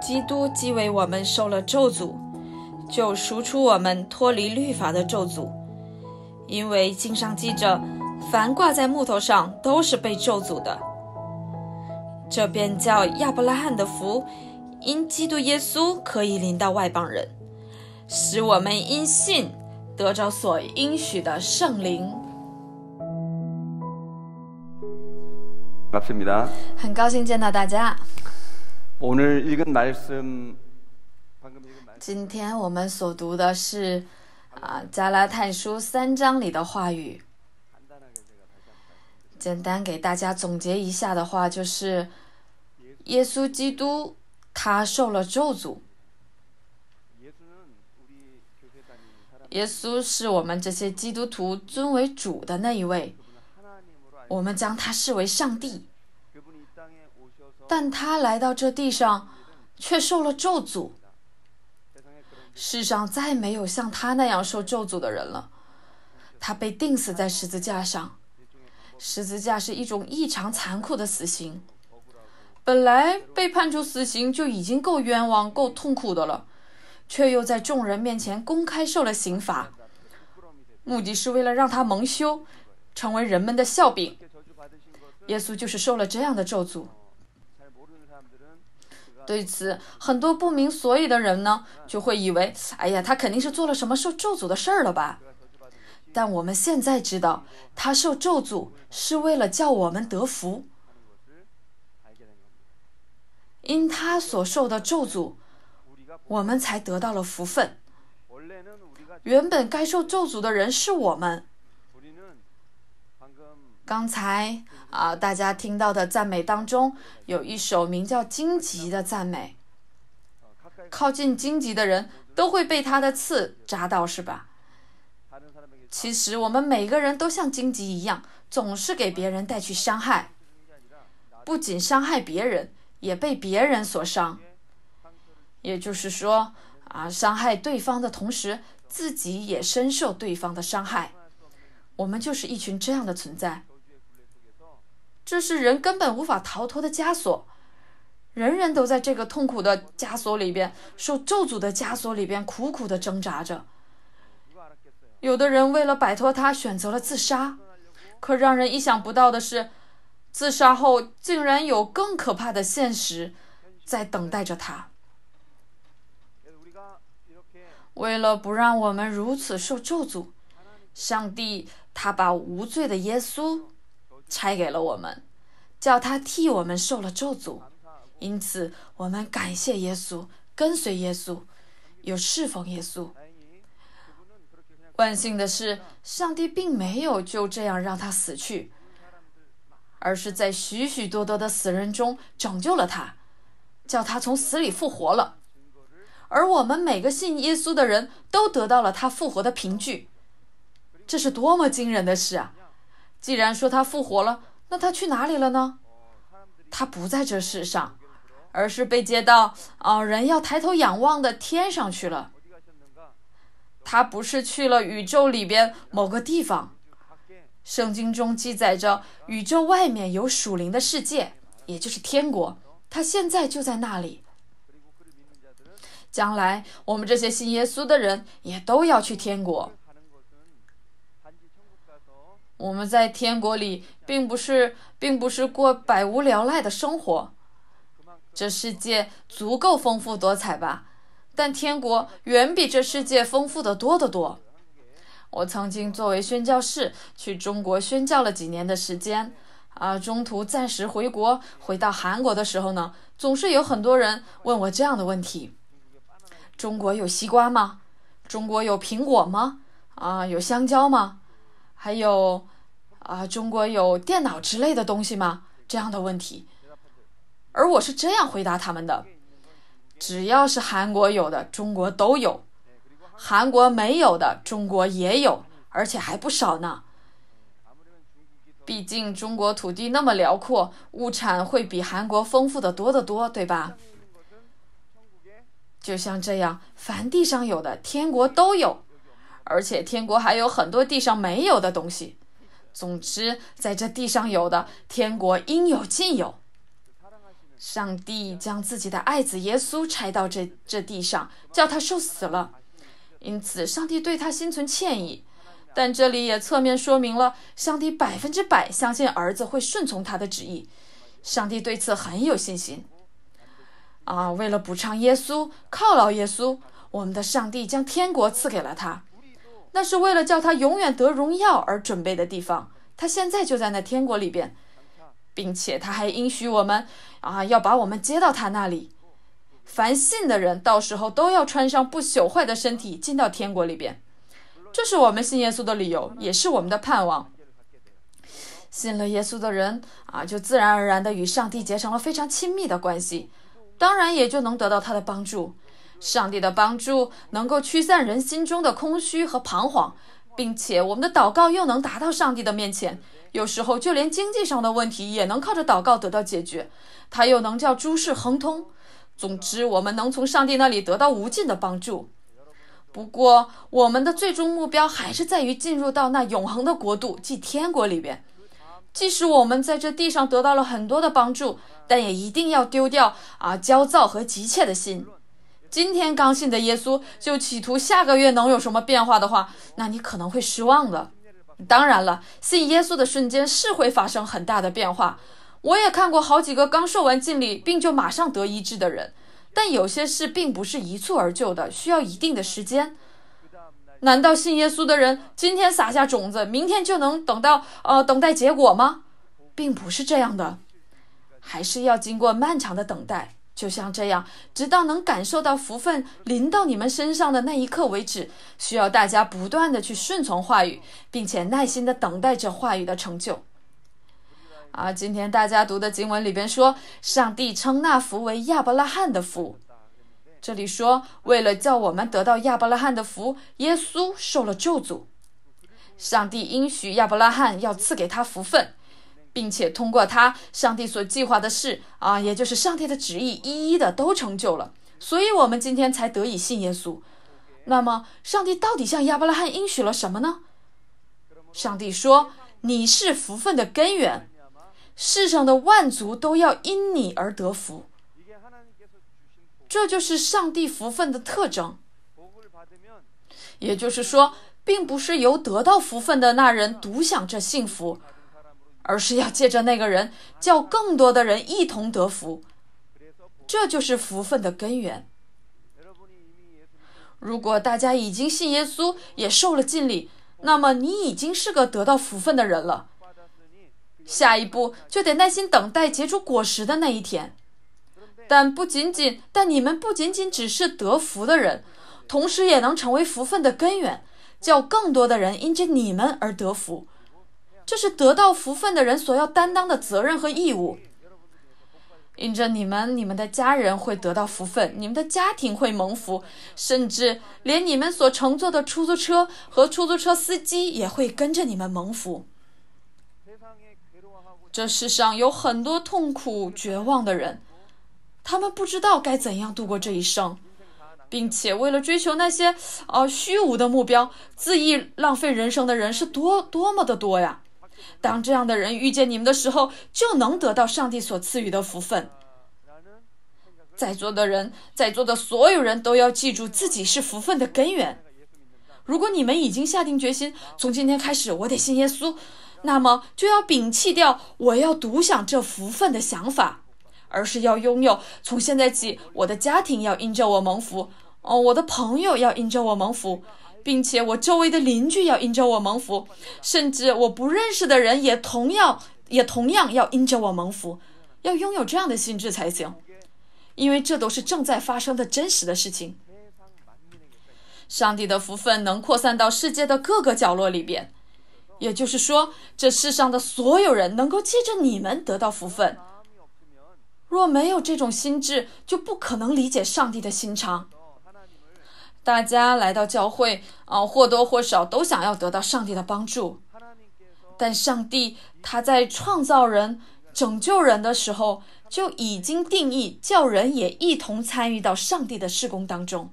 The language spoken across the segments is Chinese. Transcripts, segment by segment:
基督既为我们受了咒诅，就赎出我们脱离律法的咒诅。因为经上记着，凡挂在木头上，都是被咒诅的。这便叫亚伯拉罕的福，因基督耶稣可以临到外邦人，使我们因信得着所应许的圣灵。很高兴见到大家。今天，我们所读的是啊加拉太书三章里的话语。简单给大家总结一下的话，就是耶稣基督他受了咒诅。耶稣是我们这些基督徒尊为主”的那一位，我们将他视为上帝。但他来到这地上，却受了咒诅。世上再没有像他那样受咒诅的人了。他被钉死在十字架上，十字架是一种异常残酷的死刑。本来被判处死刑就已经够冤枉、够痛苦的了，却又在众人面前公开受了刑罚，目的是为了让他蒙羞，成为人们的笑柄。耶稣就是受了这样的咒诅。对此，很多不明所以的人呢，就会以为，哎呀，他肯定是做了什么受咒诅的事儿了吧？但我们现在知道，他受咒诅是为了叫我们得福，因他所受的咒诅，我们才得到了福分。原本该受咒诅的人是我们。刚才啊，大家听到的赞美当中有一首名叫《荆棘》的赞美。靠近荆棘的人都会被它的刺扎到，是吧？其实我们每个人都像荆棘一样，总是给别人带去伤害，不仅伤害别人，也被别人所伤。也就是说啊，伤害对方的同时，自己也深受对方的伤害。我们就是一群这样的存在。这是人根本无法逃脱的枷锁，人人都在这个痛苦的枷锁里边，受咒诅的枷锁里边苦苦地挣扎着。有的人为了摆脱它，选择了自杀。可让人意想不到的是，自杀后竟然有更可怕的现实在等待着他。为了不让我们如此受咒诅，上帝他把无罪的耶稣。拆给了我们，叫他替我们受了咒诅，因此我们感谢耶稣，跟随耶稣，又侍奉耶稣。万幸的是，上帝并没有就这样让他死去，而是在许许多多的死人中拯救了他，叫他从死里复活了。而我们每个信耶稣的人都得到了他复活的凭据，这是多么惊人的事啊！既然说他复活了，那他去哪里了呢？他不在这世上，而是被接到啊人要抬头仰望的天上去了。他不是去了宇宙里边某个地方。圣经中记载着，宇宙外面有属灵的世界，也就是天国。他现在就在那里。将来我们这些信耶稣的人也都要去天国。我们在天国里，并不是，并不是过百无聊赖的生活，这世界足够丰富多彩吧？但天国远比这世界丰富的多得多。我曾经作为宣教士去中国宣教了几年的时间，啊，中途暂时回国，回到韩国的时候呢，总是有很多人问我这样的问题：中国有西瓜吗？中国有苹果吗？啊，有香蕉吗？还有，啊，中国有电脑之类的东西吗？这样的问题，而我是这样回答他们的：只要是韩国有的，中国都有；韩国没有的，中国也有，而且还不少呢。毕竟中国土地那么辽阔，物产会比韩国丰富的多得多，对吧？就像这样，凡地上有的，天国都有。而且天国还有很多地上没有的东西。总之，在这地上有的，天国应有尽有。上帝将自己的爱子耶稣拆到这这地上，叫他受死了，因此上帝对他心存歉意。但这里也侧面说明了，上帝百分之百相信儿子会顺从他的旨意，上帝对此很有信心。啊，为了补偿耶稣、犒劳耶稣，我们的上帝将天国赐给了他。那是为了叫他永远得荣耀而准备的地方，他现在就在那天国里边，并且他还应许我们啊要把我们接到他那里。凡信的人，到时候都要穿上不朽坏的身体，进到天国里边。这是我们信耶稣的理由，也是我们的盼望。信了耶稣的人啊，就自然而然地与上帝结成了非常亲密的关系，当然也就能得到他的帮助。上帝的帮助能够驱散人心中的空虚和彷徨，并且我们的祷告又能达到上帝的面前。有时候，就连经济上的问题也能靠着祷告得到解决。他又能叫诸事亨通。总之，我们能从上帝那里得到无尽的帮助。不过，我们的最终目标还是在于进入到那永恒的国度，即天国里边。即使我们在这地上得到了很多的帮助，但也一定要丢掉啊焦躁和急切的心。今天刚信的耶稣，就企图下个月能有什么变化的话，那你可能会失望的。当然了，信耶稣的瞬间是会发生很大的变化。我也看过好几个刚受完敬礼并就马上得医治的人，但有些事并不是一蹴而就的，需要一定的时间。难道信耶稣的人今天撒下种子，明天就能等到呃等待结果吗？并不是这样的，还是要经过漫长的等待。就像这样，直到能感受到福分临到你们身上的那一刻为止，需要大家不断的去顺从话语，并且耐心的等待着话语的成就。啊，今天大家读的经文里边说，上帝称那福为亚伯拉罕的福。这里说，为了叫我们得到亚伯拉罕的福，耶稣受了咒诅。上帝应许亚伯拉罕要赐给他福分。并且通过他，上帝所计划的事啊，也就是上帝的旨意，一一的都成就了。所以，我们今天才得以信耶稣。那么，上帝到底向亚伯拉罕应许了什么呢？上帝说：“你是福分的根源，世上的万族都要因你而得福。”这就是上帝福分的特征。也就是说，并不是由得到福分的那人独享这幸福。而是要借着那个人，叫更多的人一同得福，这就是福分的根源。如果大家已经信耶稣，也受了敬礼，那么你已经是个得到福分的人了。下一步就得耐心等待结出果实的那一天。但不仅仅，但你们不仅仅只是得福的人，同时也能成为福分的根源，叫更多的人因着你们而得福。这是得到福分的人所要担当的责任和义务。因着你们，你们的家人会得到福分，你们的家庭会蒙福，甚至连你们所乘坐的出租车和出租车司机也会跟着你们蒙福。这世上有很多痛苦绝望的人，他们不知道该怎样度过这一生，并且为了追求那些呃虚无的目标，恣意浪费人生的人是多多么的多呀！当这样的人遇见你们的时候，就能得到上帝所赐予的福分。在座的人，在座的所有人都要记住，自己是福分的根源。如果你们已经下定决心，从今天开始我得信耶稣，那么就要摒弃掉我要独享这福分的想法，而是要拥有：从现在起，我的家庭要因着我蒙福，哦，我的朋友要因着我蒙福。并且我周围的邻居要因着我蒙福，甚至我不认识的人也同样，也同样要因着我蒙福，要拥有这样的心智才行，因为这都是正在发生的真实的事情。上帝的福分能扩散到世界的各个角落里边，也就是说，这世上的所有人能够借着你们得到福分。若没有这种心智，就不可能理解上帝的心肠。大家来到教会啊，或多或少都想要得到上帝的帮助，但上帝他在创造人、拯救人的时候，就已经定义叫人也一同参与到上帝的施工当中。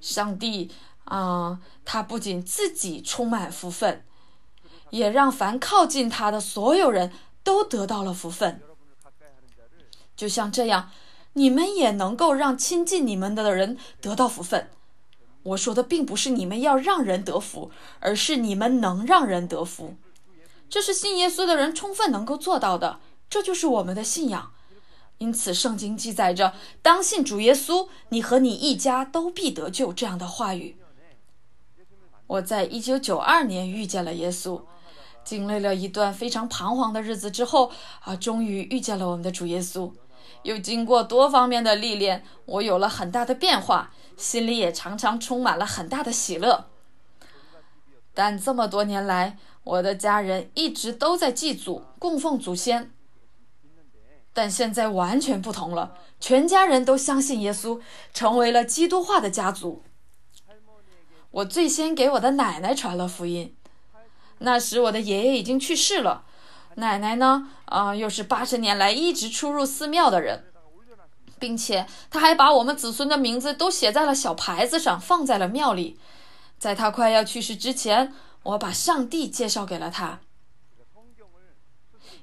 上帝啊，他不仅自己充满福分，也让凡靠近他的所有人都得到了福分，就像这样。你们也能够让亲近你们的人得到福分。我说的并不是你们要让人得福，而是你们能让人得福，这是信耶稣的人充分能够做到的。这就是我们的信仰。因此，圣经记载着“当信主耶稣，你和你一家都必得救”这样的话语。我在一九九二年遇见了耶稣，经历了一段非常彷徨的日子之后啊，终于遇见了我们的主耶稣。又经过多方面的历练，我有了很大的变化，心里也常常充满了很大的喜乐。但这么多年来，我的家人一直都在祭祖、供奉祖先，但现在完全不同了，全家人都相信耶稣，成为了基督化的家族。我最先给我的奶奶传了福音，那时我的爷爷已经去世了。奶奶呢？啊，又是八十年来一直出入寺庙的人，并且她还把我们子孙的名字都写在了小牌子上，放在了庙里。在他快要去世之前，我把上帝介绍给了他，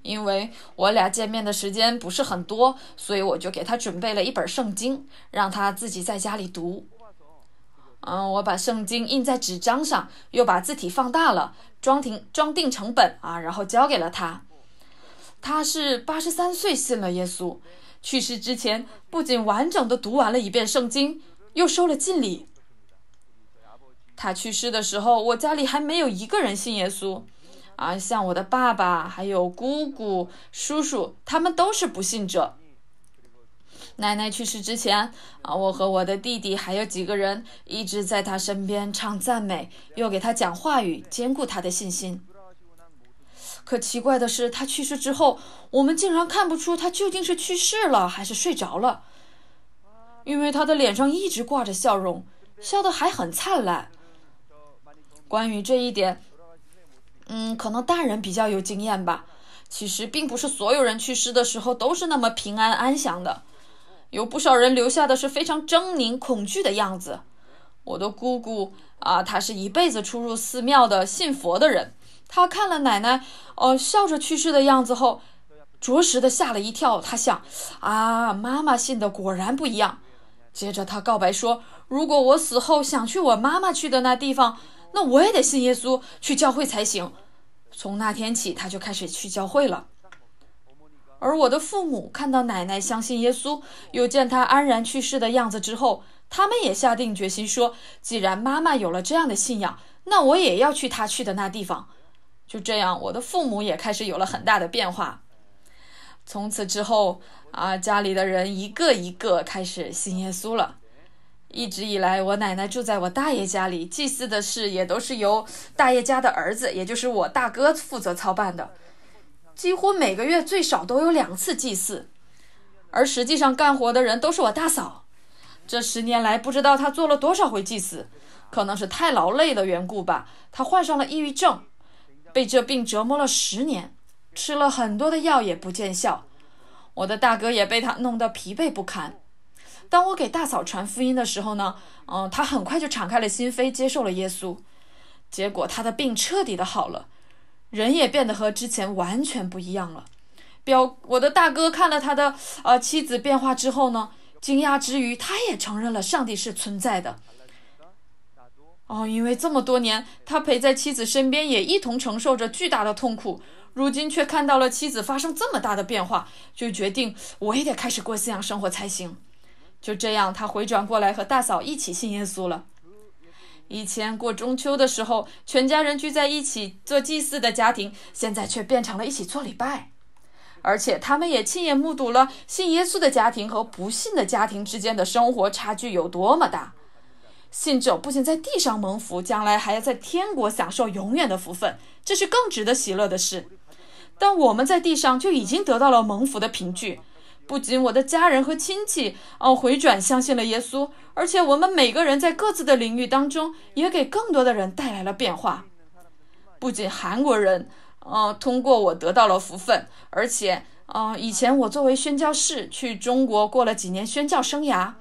因为我俩见面的时间不是很多，所以我就给他准备了一本圣经，让他自己在家里读。嗯，我把圣经印在纸张上，又把字体放大了，装停装订成本啊，然后交给了他。他是八十三岁信了耶稣，去世之前不仅完整的读完了一遍圣经，又收了敬礼。他去世的时候，我家里还没有一个人信耶稣啊，像我的爸爸、还有姑姑、叔叔，他们都是不信者。奶奶去世之前啊，我和我的弟弟还有几个人一直在她身边唱赞美，又给她讲话语，兼顾她的信心。可奇怪的是，她去世之后，我们竟然看不出她究竟是去世了还是睡着了，因为她的脸上一直挂着笑容，笑得还很灿烂。关于这一点，嗯，可能大人比较有经验吧。其实，并不是所有人去世的时候都是那么平安安详的。有不少人留下的是非常狰狞、恐惧的样子。我的姑姑啊，她是一辈子出入寺庙的信佛的人。她看了奶奶哦笑着去世的样子后，着实的吓了一跳。她想啊，妈妈信的果然不一样。接着她告白说：“如果我死后想去我妈妈去的那地方，那我也得信耶稣，去教会才行。”从那天起，她就开始去教会了。而我的父母看到奶奶相信耶稣，又见她安然去世的样子之后，他们也下定决心说：“既然妈妈有了这样的信仰，那我也要去她去的那地方。”就这样，我的父母也开始有了很大的变化。从此之后，啊，家里的人一个一个开始信耶稣了。一直以来，我奶奶住在我大爷家里，祭祀的事也都是由大爷家的儿子，也就是我大哥负责操办的。几乎每个月最少都有两次祭祀，而实际上干活的人都是我大嫂。这十年来，不知道她做了多少回祭祀，可能是太劳累的缘故吧。她患上了抑郁症，被这病折磨了十年，吃了很多的药也不见效。我的大哥也被她弄得疲惫不堪。当我给大嫂传福音的时候呢，嗯，她很快就敞开了心扉，接受了耶稣，结果她的病彻底的好了。人也变得和之前完全不一样了。表我的大哥看了他的呃妻子变化之后呢，惊讶之余，他也承认了上帝是存在的。哦，因为这么多年他陪在妻子身边，也一同承受着巨大的痛苦，如今却看到了妻子发生这么大的变化，就决定我也得开始过信仰生活才行。就这样，他回转过来和大嫂一起信耶稣了。以前过中秋的时候，全家人聚在一起做祭祀的家庭，现在却变成了一起做礼拜。而且他们也亲眼目睹了信耶稣的家庭和不信的家庭之间的生活差距有多么大。信者不仅在地上蒙福，将来还要在天国享受永远的福分，这是更值得喜乐的事。但我们在地上就已经得到了蒙福的凭据。不仅我的家人和亲戚，哦回转相信了耶稣，而且我们每个人在各自的领域当中，也给更多的人带来了变化。不仅韩国人，呃，通过我得到了福分，而且，呃，以前我作为宣教士去中国过了几年宣教生涯，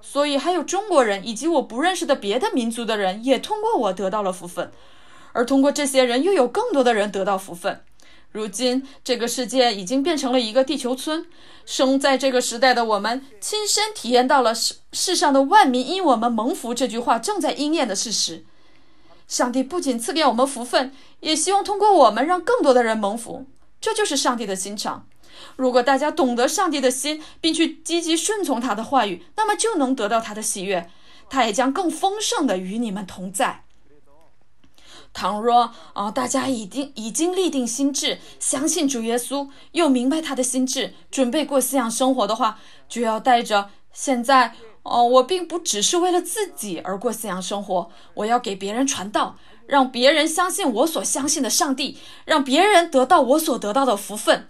所以还有中国人以及我不认识的别的民族的人，也通过我得到了福分，而通过这些人，又有更多的人得到福分。如今，这个世界已经变成了一个地球村。生在这个时代的我们，亲身体验到了“世世上的万民因我们蒙福”这句话正在应验的事实。上帝不仅赐给我们福分，也希望通过我们，让更多的人蒙福。这就是上帝的心肠。如果大家懂得上帝的心，并去积极顺从他的话语，那么就能得到他的喜悦，他也将更丰盛的与你们同在。倘若啊，大家已经已经立定心智，相信主耶稣，又明白他的心智，准备过信仰生活的话，就要带着现在哦，我并不只是为了自己而过信仰生活，我要给别人传道，让别人相信我所相信的上帝，让别人得到我所得到的福分。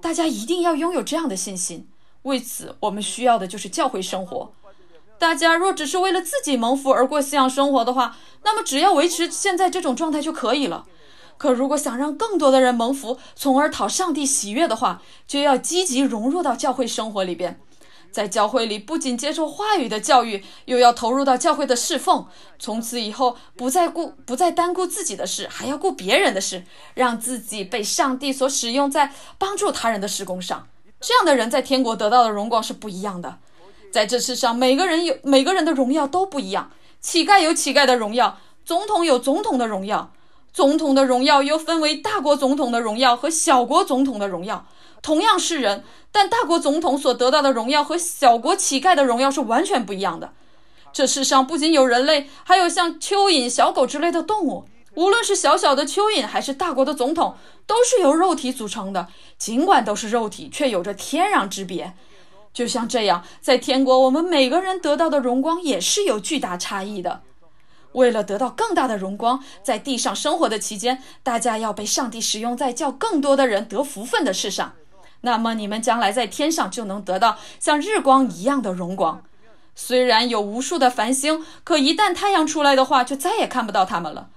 大家一定要拥有这样的信心。为此，我们需要的就是教会生活。大家若只是为了自己蒙福而过思想生活的话，那么只要维持现在这种状态就可以了。可如果想让更多的人蒙福，从而讨上帝喜悦的话，就要积极融入到教会生活里边。在教会里，不仅接受话语的教育，又要投入到教会的侍奉。从此以后，不再顾不再单顾自己的事，还要顾别人的事，让自己被上帝所使用在帮助他人的事工上。这样的人在天国得到的荣光是不一样的。在这世上，每个人有每个人的荣耀都不一样。乞丐有乞丐的荣耀，总统有总统的荣耀。总统的荣耀又分为大国总统的荣耀和小国总统的荣耀。同样是人，但大国总统所得到的荣耀和小国乞丐的荣耀是完全不一样的。这世上不仅有人类，还有像蚯蚓、小狗之类的动物。无论是小小的蚯蚓，还是大国的总统，都是由肉体组成的。尽管都是肉体，却有着天壤之别。就像这样，在天国，我们每个人得到的荣光也是有巨大差异的。为了得到更大的荣光，在地上生活的期间，大家要被上帝使用在叫更多的人得福分的事上。那么，你们将来在天上就能得到像日光一样的荣光。虽然有无数的繁星，可一旦太阳出来的话，就再也看不到它们了。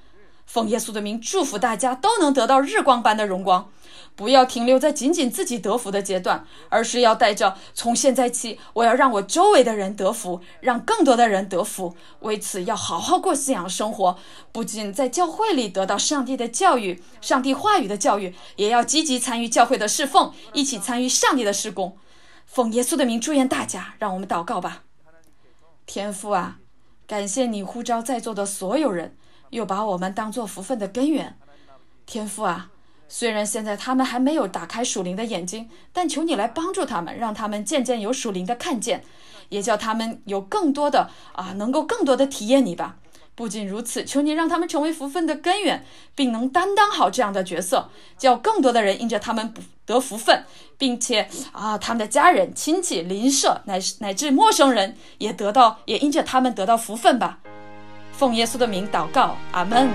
奉耶稣的名，祝福大家都能得到日光般的荣光，不要停留在仅仅自己得福的阶段，而是要带着从现在起，我要让我周围的人得福，让更多的人得福。为此，要好好过信仰生活，不仅在教会里得到上帝的教育、上帝话语的教育，也要积极参与教会的侍奉，一起参与上帝的施工。奉耶稣的名，祝愿大家，让我们祷告吧。天父啊，感谢你呼召在座的所有人。又把我们当做福分的根源，天父啊，虽然现在他们还没有打开属灵的眼睛，但求你来帮助他们，让他们渐渐有属灵的看见，也叫他们有更多的啊，能够更多的体验你吧。不仅如此，求你让他们成为福分的根源，并能担当好这样的角色，叫更多的人因着他们得福分，并且啊，他们的家人、亲戚、邻舍，乃至乃至陌生人，也得到，也因着他们得到福分吧。奉耶稣的名祷告，阿门。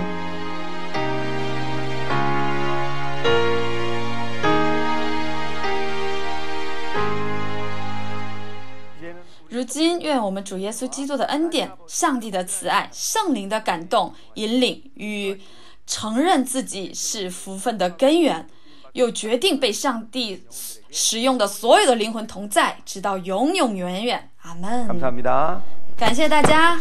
如今，愿我们主耶稣基督的恩典、上帝的慈爱、圣灵的感动、引领与承认自己是福分的根源，又决定被上帝使用的所有的灵魂同在，直到永永远远，阿门。感谢大家。